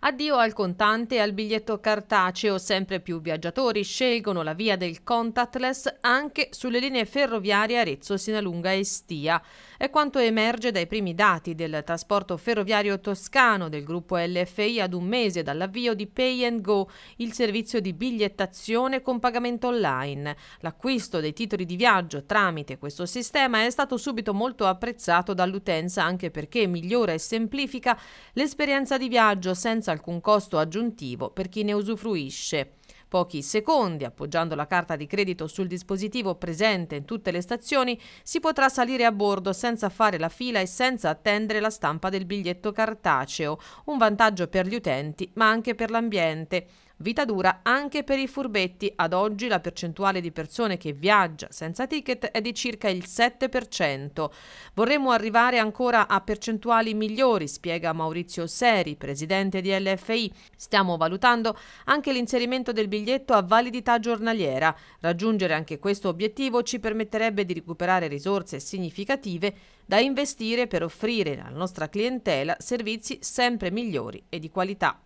Addio al contante e al biglietto cartaceo, sempre più viaggiatori scelgono la via del contactless anche sulle linee ferroviarie Arezzo, Sinalunga e Stia. È quanto emerge dai primi dati del trasporto ferroviario toscano del gruppo LFI ad un mese dall'avvio di Pay and Go, il servizio di bigliettazione con pagamento online. L'acquisto dei titoli di viaggio tramite questo sistema è stato subito molto apprezzato dall'utenza anche perché migliora e semplifica l'esperienza di viaggio senza senza alcun costo aggiuntivo per chi ne usufruisce. Pochi secondi, appoggiando la carta di credito sul dispositivo presente in tutte le stazioni, si potrà salire a bordo senza fare la fila e senza attendere la stampa del biglietto cartaceo, un vantaggio per gli utenti ma anche per l'ambiente. Vita dura anche per i furbetti. Ad oggi la percentuale di persone che viaggia senza ticket è di circa il 7%. Vorremmo arrivare ancora a percentuali migliori, spiega Maurizio Seri, presidente di LFI. Stiamo valutando anche l'inserimento del biglietto a validità giornaliera. Raggiungere anche questo obiettivo ci permetterebbe di recuperare risorse significative da investire per offrire alla nostra clientela servizi sempre migliori e di qualità.